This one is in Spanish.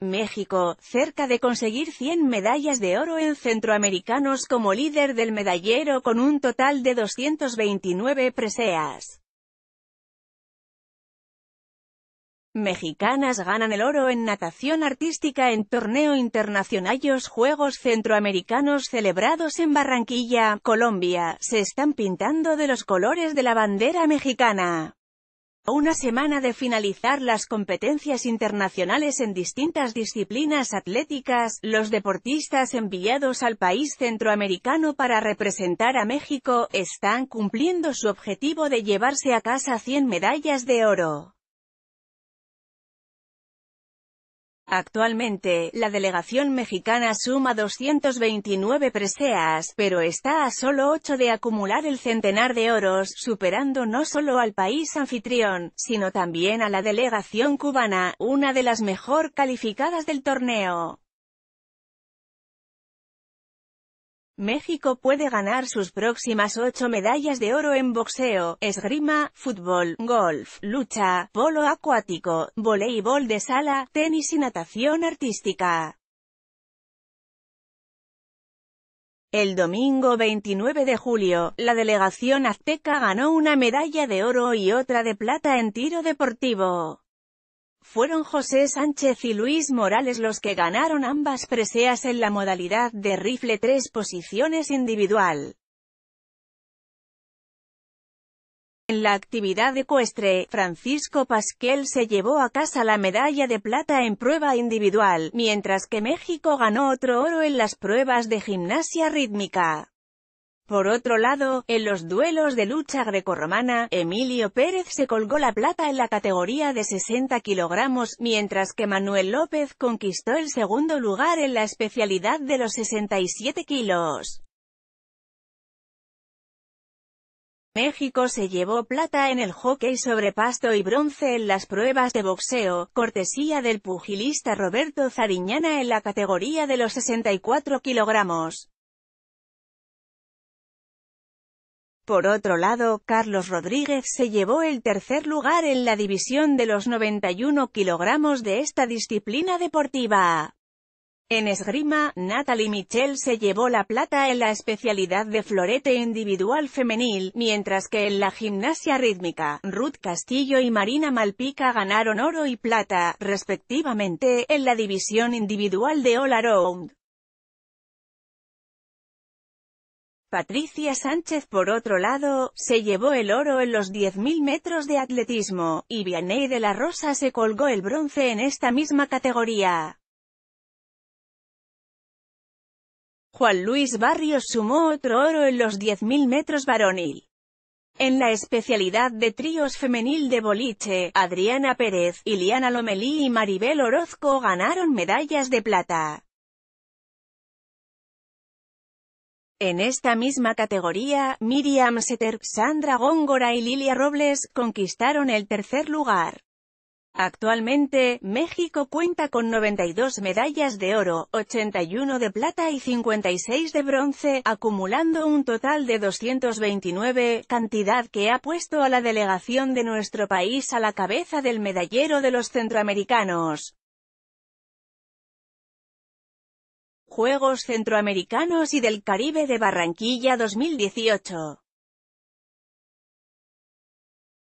México, cerca de conseguir 100 medallas de oro en centroamericanos como líder del medallero con un total de 229 preseas. Mexicanas ganan el oro en natación artística en torneo internacional. Los Juegos Centroamericanos celebrados en Barranquilla, Colombia, se están pintando de los colores de la bandera mexicana. A una semana de finalizar las competencias internacionales en distintas disciplinas atléticas, los deportistas enviados al país centroamericano para representar a México, están cumpliendo su objetivo de llevarse a casa 100 medallas de oro. Actualmente, la delegación mexicana suma 229 preseas, pero está a solo 8 de acumular el centenar de oros, superando no solo al país anfitrión, sino también a la delegación cubana, una de las mejor calificadas del torneo. México puede ganar sus próximas ocho medallas de oro en boxeo, esgrima, fútbol, golf, lucha, polo acuático, voleibol de sala, tenis y natación artística. El domingo 29 de julio, la delegación azteca ganó una medalla de oro y otra de plata en tiro deportivo. Fueron José Sánchez y Luis Morales los que ganaron ambas preseas en la modalidad de rifle tres posiciones individual. En la actividad ecuestre, Francisco Pasquel se llevó a casa la medalla de plata en prueba individual, mientras que México ganó otro oro en las pruebas de gimnasia rítmica. Por otro lado, en los duelos de lucha grecorromana, Emilio Pérez se colgó la plata en la categoría de 60 kilogramos, mientras que Manuel López conquistó el segundo lugar en la especialidad de los 67 kilos. México se llevó plata en el hockey sobre pasto y bronce en las pruebas de boxeo, cortesía del pugilista Roberto Zariñana en la categoría de los 64 kilogramos. Por otro lado, Carlos Rodríguez se llevó el tercer lugar en la división de los 91 kilogramos de esta disciplina deportiva. En esgrima, Natalie Michel se llevó la plata en la especialidad de florete individual femenil, mientras que en la gimnasia rítmica, Ruth Castillo y Marina Malpica ganaron oro y plata, respectivamente, en la división individual de all around. Patricia Sánchez por otro lado, se llevó el oro en los 10.000 metros de atletismo, y Vianney de la Rosa se colgó el bronce en esta misma categoría. Juan Luis Barrios sumó otro oro en los 10.000 metros varonil. En la especialidad de tríos femenil de boliche, Adriana Pérez, Iliana Lomelí y Maribel Orozco ganaron medallas de plata. En esta misma categoría, Miriam Seter, Sandra Góngora y Lilia Robles, conquistaron el tercer lugar. Actualmente, México cuenta con 92 medallas de oro, 81 de plata y 56 de bronce, acumulando un total de 229, cantidad que ha puesto a la delegación de nuestro país a la cabeza del medallero de los centroamericanos. Juegos Centroamericanos y del Caribe de Barranquilla 2018.